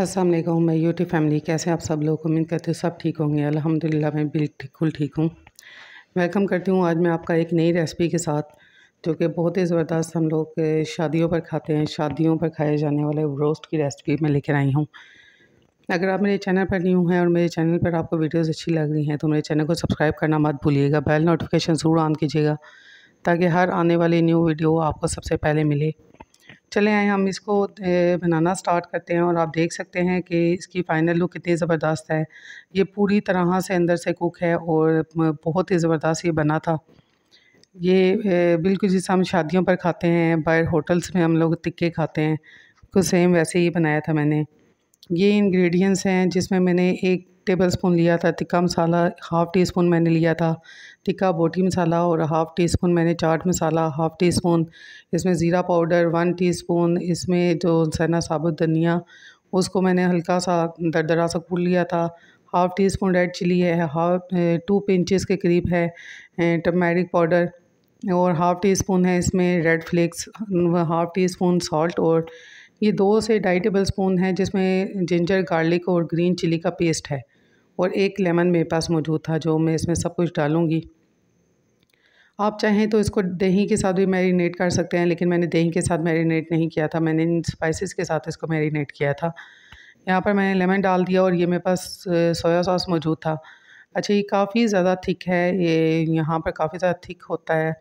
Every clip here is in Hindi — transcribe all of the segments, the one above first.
असल मैं यूट्यूब फैमिली कैसे आप सब लोग उम्मीद करती हूँ सब ठीक होंगे अल्हम्दुलिल्लाह मैं बिल्कुल ठीक हूँ वेलकम करती हूँ आज मैं आपका एक नई रेसिपी के साथ जो कि बहुत ही ज़बरदस्त हम लोग शादियों पर खाते हैं शादियों पर खाए जाने वाले रोस्ट की रेसिपी मैं लेकर आई हूँ अगर आप मेरे चैनल पर न्यू हैं और मेरे चैनल पर आपको वीडियोज़ अच्छी लग रही हैं तो मेरे चैनल को सब्सक्राइब करना मत भूलिएगा बैल नोटिफिकेशन ज़रूर ऑन कीजिएगा ताकि हर आने वाली न्यू वीडियो आपको सबसे पहले मिले चले आए हम इसको बनाना स्टार्ट करते हैं और आप देख सकते हैं कि इसकी फ़ाइनल लुक कितनी ज़बरदस्त है ये पूरी तरह से अंदर से कुक है और बहुत ही ज़बरदस्त ये बना था ये बिल्कुल जैसे हम शादियों पर खाते हैं बाहर होटल्स में हम लोग टिक्के खाते हैं कुछ सेम वैसे ही बनाया था मैंने ये इंग्रेडिएंट्स हैं जिसमें मैंने एक टेबल स्पून लिया था tikka masala half teaspoon मैंने लिया था टिक्का बोटी मसाला और हाफ़ टी स्पून मैंने chaat masala half teaspoon इसमें ज़ीरा पाउडर वन टी स्पून इसमें जो सना साबुत धनिया उसको मैंने हल्का सा दरदरा सा कूट लिया था half teaspoon red chilli है हाफ टू पिंचज़ के करीब है टर्मेरिक पाउडर और हाफ़ टी स्पून है इसमें red flakes half teaspoon salt और ये दो से ढाई टेबल स्पून है जिसमें जिंजर गार्लिक और ग्रीन चिली का पेस्ट है और एक लेमन मेरे पास मौजूद था जो मैं इसमें सब कुछ डालूँगी आप चाहें तो इसको दही के साथ भी मैरिनेट कर सकते हैं लेकिन मैंने दही के साथ मैरिनेट नहीं किया था मैंने इन स्पाइसेस के साथ इसको मैरिनेट किया था यहाँ पर मैंने लेमन डाल दिया और ये मेरे पास सोया सॉस मौजूद था अच्छा ये काफ़ी ज़्यादा थिक है ये यहाँ पर काफ़ी ज़्यादा थिक होता है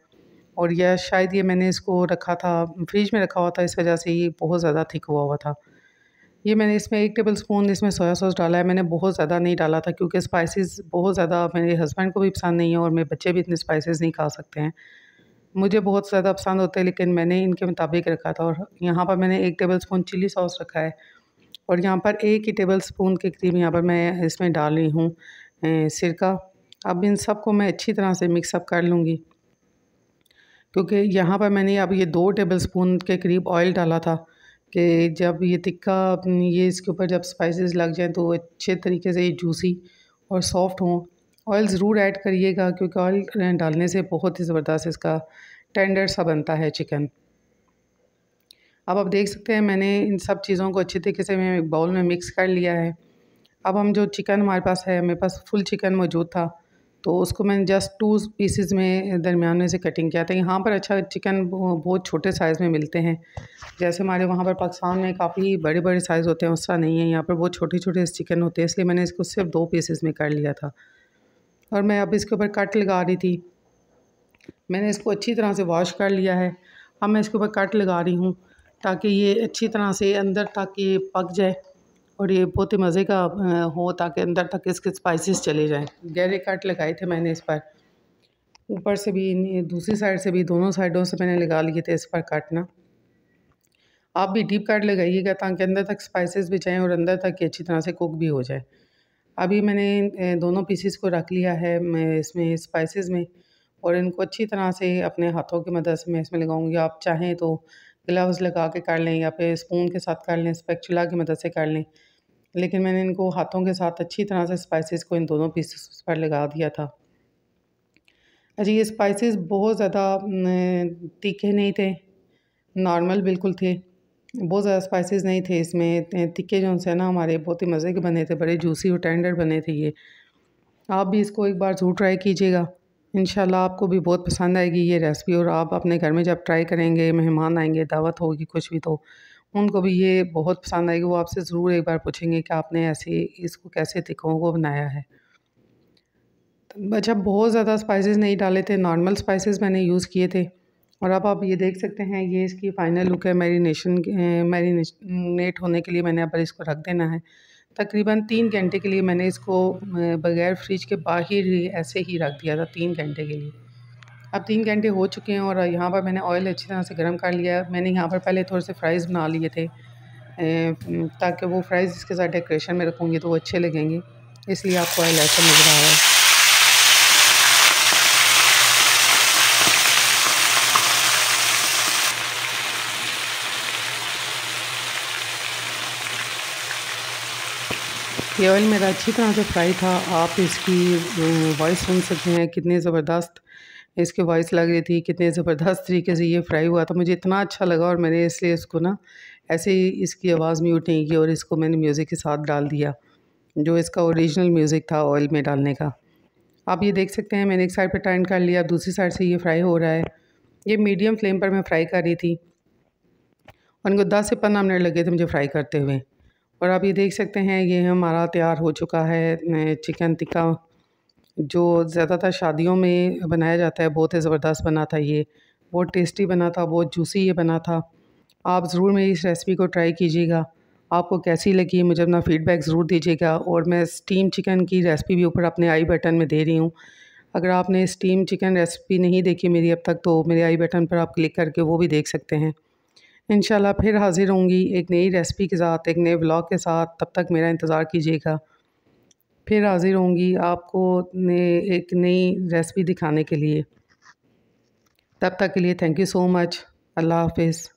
और यह शायद ये मैंने इसको रखा था फ्रिज में रखा हुआ था इस वजह से ये बहुत ज़्यादा थिक हुआ हुआ था ये मैंने इसमें एक टेबल स्पून इसमें सोया सॉस डाला है मैंने बहुत ज़्यादा नहीं डाला था क्योंकि स्पाइसेस बहुत ज़्यादा मेरे हस्बैंड को भी पसंद नहीं है और मेरे बच्चे भी इतने स्पाइसेस नहीं खा सकते हैं मुझे बहुत ज़्यादा पसंद होते हैं लेकिन मैंने इनके मुताबिक रखा था और यहाँ पर मैंने एक टेबल स्पून चिली सॉस रखा है और यहाँ पर एक ही टेबल स्पून के करीब यहाँ पर मैं इसमें डाल रही हूँ सिरका अब इन सब को मैं अच्छी तरह से मिक्सअप कर लूँगी क्योंकि यहाँ पर मैंने अब ये दो टेबल स्पून के करीब ऑयल डाला था कि जब ये टिक्का ये इसके ऊपर जब स्पाइसेस लग जाएँ तो अच्छे तरीके से ये जूसी और सॉफ्ट हों ऑयल ज़रूर ऐड करिएगा क्योंकि ऑयल डालने से बहुत ही ज़बरदस्त इसका टेंडर सा बनता है चिकन अब आप देख सकते हैं मैंने इन सब चीज़ों को अच्छे तरीके से बाउल में मिक्स कर लिया है अब हम जो चिकन हमारे पास है मेरे पास फुल चिकन मौजूद था तो उसको मैंने जस्ट टू पीसेस में दरमियान में से कटिंग किया था यहाँ पर अच्छा चिकन बहुत छोटे साइज़ में मिलते हैं जैसे हमारे वहाँ पर पाकिस्तान में काफ़ी बड़े बड़े साइज़ होते हैं उस तरह नहीं है यहाँ पर बहुत छोटे छोटे चिकन होते हैं इसलिए मैंने इसको सिर्फ दो पीसेज़ में कर लिया था और मैं अब इसके ऊपर कट लगा रही थी मैंने इसको अच्छी तरह से वॉश कर लिया है अब मैं इसके ऊपर कट लगा रही हूँ ताकि ये अच्छी तरह से अंदर तक ये पक जाए और ये बहुत ही मज़े का हो ताकि अंदर तक इसके स्पाइसेस चले जाएं गहरे कट लगाए थे मैंने इस पर ऊपर से भी दूसरी साइड से भी दोनों साइडों से मैंने लगा लिए थे इस पर काटना आप भी डीप कट लगाइएगा ताकि अंदर तक स्पाइसेस भी जाएँ और अंदर तक अच्छी तरह से कुक भी हो जाए अभी मैंने दोनों पीसीस को रख लिया है मैं इसमें स्पाइसेस में और इनको अच्छी तरह से अपने हाथों की मदद से मैं इसमें लगाऊंगी आप चाहें तो ग्लव्स लगा के कर लें या फिर स्पून के साथ कर लें स्पेक्चुला की मदद से कर लें लेकिन मैंने इनको हाथों के साथ अच्छी तरह से स्पाइसेस को इन दोनों पीसेस पर लगा दिया था अच्छा ये स्पाइसेस बहुत ज़्यादा तीखे नहीं थे नॉर्मल बिल्कुल थे बहुत ज़्यादा स्पाइसेस नहीं थे इसमें तिक्के जो से ना हमारे बहुत ही मज़े के बने थे बड़े जूसी और टेंडर बने थे ये आप भी इसको एक बार ज़रूर ट्राई कीजिएगा इन आपको भी बहुत पसंद आएगी ये रेसिपी और आप अपने घर में जब ट्राई करेंगे मेहमान आएंगे दावत होगी कुछ भी तो उनको भी ये बहुत पसंद आएगी वो आपसे ज़रूर एक बार पूछेंगे कि आपने ऐसे इसको कैसे तिखों को बनाया है अच्छा बहुत ज़्यादा स्पाइसेस नहीं डाले थे नॉर्मल स्पाइसेस मैंने यूज़ किए थे और अब आप ये देख सकते हैं ये इसकी फाइनल लुक है मैरिनेशन मैरिनेट होने के लिए मैंने अब इसको रख देना है तकरीबन तीन घंटे के लिए मैंने इसको बगैर फ्रिज के बाहर ही ऐसे ही रख दिया था तीन घंटे के लिए अब तीन घंटे हो चुके हैं और यहाँ पर मैंने ऑयल अच्छी तरह से गर्म कर लिया मैंने यहाँ पर पहले थोड़े से फ्राइज़ बना लिए थे ताकि वो फ्राइज़ इसके साथ डेकोरेशन में रखूँगी तो वो अच्छे लगेंगे इसलिए आपको ऑयल ऐसा नज़र आ रहा है ये ऑयल मेरा अच्छी तरह से फ्राई था आप इसकी वॉइस सुन सकते हैं कितने ज़बरदस्त इसकी वॉइस लग रही थी कितने ज़बरदस्त तरीके से ये फ्राई हुआ था मुझे इतना अच्छा लगा और मैंने इसलिए इसको ना ऐसे ही इसकी आवाज़ म्यूट नहीं की और इसको मैंने म्यूज़िक के साथ डाल दिया जो इसका ओरिजिनल म्यूज़िक था ऑयल में डालने का आप ये देख सकते हैं मैंने एक साइड पर टर्न कर लिया दूसरी साइड से ये फ्राई हो रहा है ये मीडियम फ्लेम पर मैं फ्राई कर रही थी और इनको दस से पंद्रह मिनट लगे थे मुझे फ्राई करते हुए और आप ये देख सकते हैं ये हमारा तैयार हो चुका है चिकन टिक्का जो ज़्यादातर शादियों में बनाया जाता है बहुत ही ज़बरदस्त बना था ये बहुत टेस्टी बना था बहुत जूसी ये बना था आप ज़रूर मेरी इस रेसिपी को ट्राई कीजिएगा आपको कैसी लगी मुझे अपना फ़ीडबैक ज़रूर दीजिएगा और मैं स्टीम चिकन की रेसिपी भी ऊपर अपने आई बटन में दे रही हूँ अगर आपने स्टीम चिकन रेसिपी नहीं देखी मेरी अब तक तो मेरे आई बटन पर आप क्लिक करके वो भी देख सकते हैं इन फिर हाज़िर होंगी एक नई रेसिपी के साथ एक नए ब्लॉग के साथ तब तक मेरा इंतज़ार कीजिएगा फिर हाज़िर होंगी आपको ने एक नई रेसिपी दिखाने के लिए तब तक के लिए थैंक यू सो मच अल्लाह हाफिज़